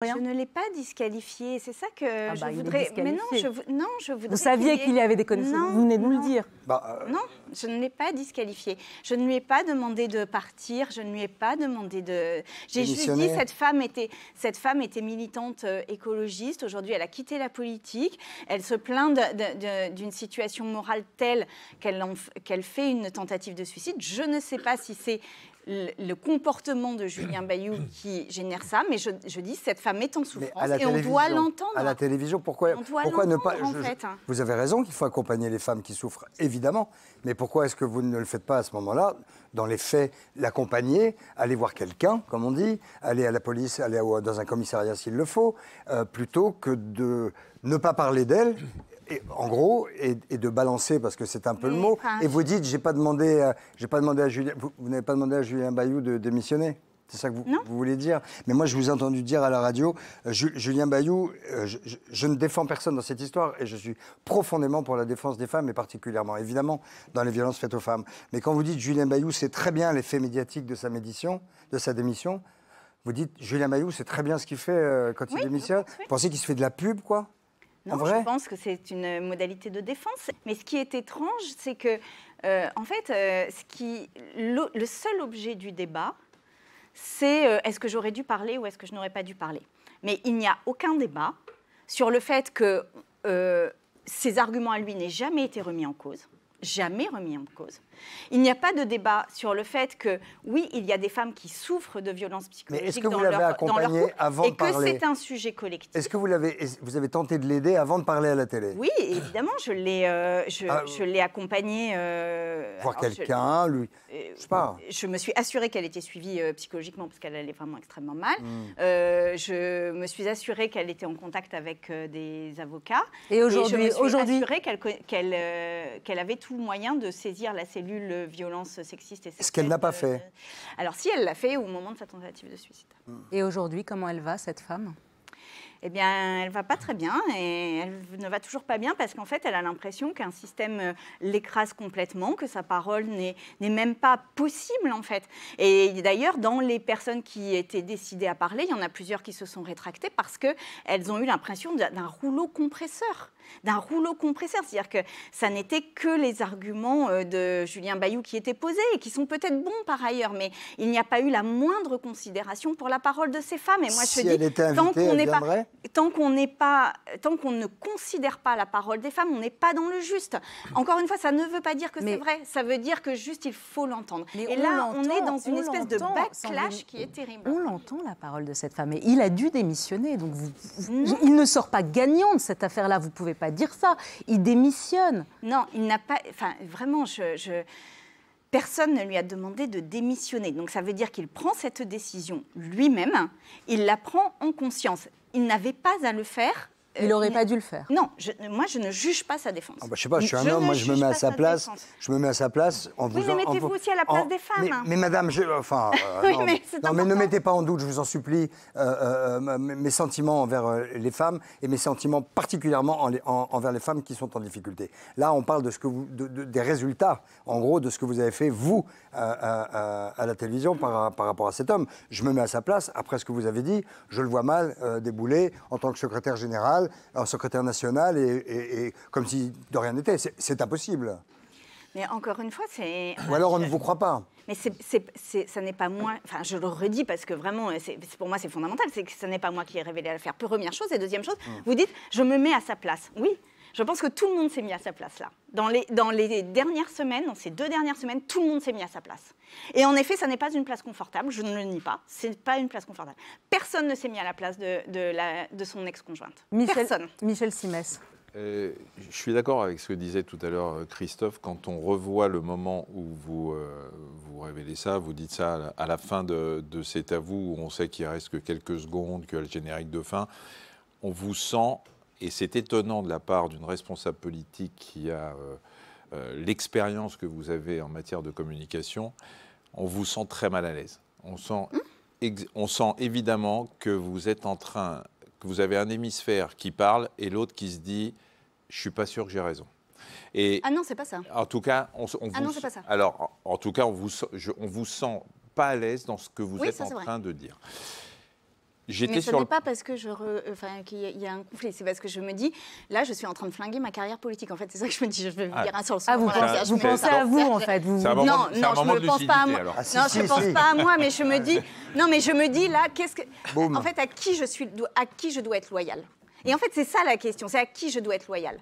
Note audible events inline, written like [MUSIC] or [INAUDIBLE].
Je ne l'ai pas disqualifié. C'est ça que ah je bah, voudrais. Mais non, je, non, je voudrais. Vous saviez qu'il y, avait des connaissances. vous venez de nous le dire. Bah, euh, non, je ne l'ai pas disqualifié. Je ne lui ai pas demandé de partir. Je ne lui ai pas demandé de. J'ai juste dit cette femme était cette femme était militante euh, écologiste. Aujourd'hui, elle a quitté la politique. Elle se plaint d'une situation morale telle qu'elle qu'elle fait une tentative de suicide. Je ne sais pas si c'est le, comportement de Julien [CLEARS THROAT] Bayou qui génère ça, mais je, dis cette femme est en souffrance et on doit l'entendre. À la télévision, pourquoi, ne pas hein. Vous avez raison qu'il faut accompagner les femmes qui souffrent, évidemment, mais pourquoi est-ce que vous ne le faites pas à ce moment-là Dans les faits, l'accompagner, aller voir quelqu'un, comme on dit, aller à la police, aller dans un commissariat s'il le faut, euh, plutôt que de ne pas parler d'elle en gros, et, de balancer, parce que c'est un peu le mot. et vous dites, j'ai pas euh, pas demandé à Julien, vous, n'avez pas demandé à Julien Bayou de démissionner. C'est ça que vous, voulez dire. Mais moi, je vous ai entendu dire à la radio, euh, Julien Bayou, euh, je, ne défends personne dans cette histoire et je suis profondément pour la défense des femmes et particulièrement, évidemment, dans les violences faites aux femmes. Mais quand vous dites Julien Bayou, c'est très bien l'effet médiatique de sa, de sa démission. Vous dites Julien Bayou, c'est très bien ce qu'il fait quand il démissionne. Vous pensez qu'il se fait de la pub, quoi non, je pense que c'est une euh, modalité de défense. Mais ce qui est étrange, c'est que, euh, en fait, euh, qui, le, seul objet du débat, c'est est-ce que j'aurais dû parler ou est-ce que je n'aurais pas dû parler. Mais il n'y a aucun débat sur le fait que ces arguments à lui n'aient jamais été remis en cause, jamais remis en cause. Il n'y a pas de débat sur le fait que, oui, il y a des femmes qui souffrent de violences psychologiques dans, leur, vous l'avez couple avant et que c'est un sujet collectif. Est-ce que vous, l'avez, vous avez tenté de l'aider avant de parler à la télé Oui, évidemment, je l'ai, euh, ah, je, l'ai accompagnée. Euh, voir quelqu'un, lui. Euh, je sais pas. Je me suis assurée qu'elle était suivie psychologiquement parce qu'elle allait vraiment extrêmement mal. Hmm. je me suis assurée qu'elle était en contact avec des avocats. Et aujourd'hui, aujourd'hui, assurée qu'elle, qu'elle, qu'elle avait tout moyen de saisir la cellule violence sexiste et sexiste. Ce qu'elle n'a pas fait. Euh, Alors si elle l'a fait au moment de sa tentative de suicide. Et aujourd'hui, comment elle va cette femme eh bien, elle va pas très bien et elle ne va toujours pas bien parce qu'en fait, elle a l'impression qu'un système euh, l'écrase complètement, que sa parole n'est même pas possible en fait. Et d'ailleurs, dans les personnes qui étaient décidées à parler, il y en a plusieurs qui se sont rétractées parce qu'elles ont eu l'impression d'un rouleau compresseur d'un rouleau compresseur. C'est-à-dire que ça n'était que les arguments euh, de Julien Bayou qui étaient posés et qui sont peut-être bons par ailleurs, mais il n'y a pas eu la moindre considération pour la parole de ces femmes. Et moi, je dis, tant qu'on n'est pas tant qu'on n'est pas, tant qu'on ne considère pas la parole des femmes, on n'est pas dans le juste. Encore une fois, ça ne veut pas dire que c'est vrai. Ça veut dire que juste il faut l'entendre. Et là, on est dans une espèce de backlash qui est terrible. On l'entend la parole de cette femme. Et il a dû démissionner. Donc il ne sort pas gagnant de cette affaire-là. Vous pouvez pas dire ça. Il démissionne. Non, il n'a pas. Enfin, vraiment, je Personne ne lui a demandé de démissionner. Donc ça veut dire qu'il prend cette décision lui-même, il la prend en conscience. Il n'avait pas à le faire il n'aurait euh, pas dû le faire. Non, moi je ne juge pas sa défense. Ah, bah, je ne sais pas, je suis un homme, moi je me mets à sa place. Je me mets à sa place vous. Oui, mais mettez-vous aussi à la place des femmes. Mais, madame, je, enfin, [LAUGHS] euh, non, mais, non mais, ne mettez pas en doute, je vous en supplie, euh, mes sentiments envers les femmes et mes sentiments particulièrement envers les femmes qui sont en difficulté. Là, on parle de ce que vous, des résultats, en gros, de ce que vous avez fait vous à la télévision par, par, rapport à cet homme. Je me mets à sa place. Après ce que vous avez dit, je le vois mal débouler en tant que secrétaire général en secrétaire national, et, comme si de rien n'était. C'est impossible. Mais encore une fois, c'est. Ou alors on ne vous croit pas. Mais ça n'est pas moi. Enfin, je le redis parce que vraiment, euh, pour moi, c'est fondamental. C'est que ce n'est pas moi qui ai révélé l'affaire. Première chose. Et deuxième chose, hum. vous dites, je me mets à sa place. Oui, je pense que tout le monde s'est mis à sa place là. Dans les, dernières semaines, dans ces deux dernières semaines, tout le monde s'est mis à sa place. Et en effet, ça n'est pas une place confortable, je ne le nie pas. Ce n'est pas une place confortable. Personne ne s'est mis à la place de, son ex-conjointe. Personne. Michel Simès. Euh, je suis d'accord avec ce que disait tout à l'heure euh, Christophe. Quand on revoit le moment où vous, euh, vous révélez ça, vous dites ça à la, fin de, cet avou, où on sait qu'il reste que quelques secondes, a le générique de fin, on vous sent et c'est étonnant de la part d'une responsable politique qui a euh, euh, l'expérience que vous avez en matière de communication. On vous sent très mal à l'aise. On sent, hmm on sent évidemment que vous êtes en train, que vous avez un hémisphère qui parle et l'autre qui se dit Je suis pas sûr que j'ai raison. Et ah non, c'est pas ça. En tout cas, on, ah vous, pas ça. Alors, en, tout cas, on vous, on vous sent pas à l'aise dans ce que vous êtes en train de dire. J'étais Mais ce n'est pas parce que je euh, enfin, qu'il y a un conflit, c'est parce que je me dis, là, je suis en train de flinguer ma carrière politique. En fait, c'est ça que je me dis, je vais ah. dire un sur Ah, vous, pensez, à vous, en fait. Vous... non, non, je ne pense pas à moi. non, je ne ah, pense pas à moi, mais je me dis, non, mais je me dis, là, qu'est-ce que... En fait, à qui, je suis, à qui je dois être loyal et en fait, c'est ça la question, c'est à qui je dois être loyal.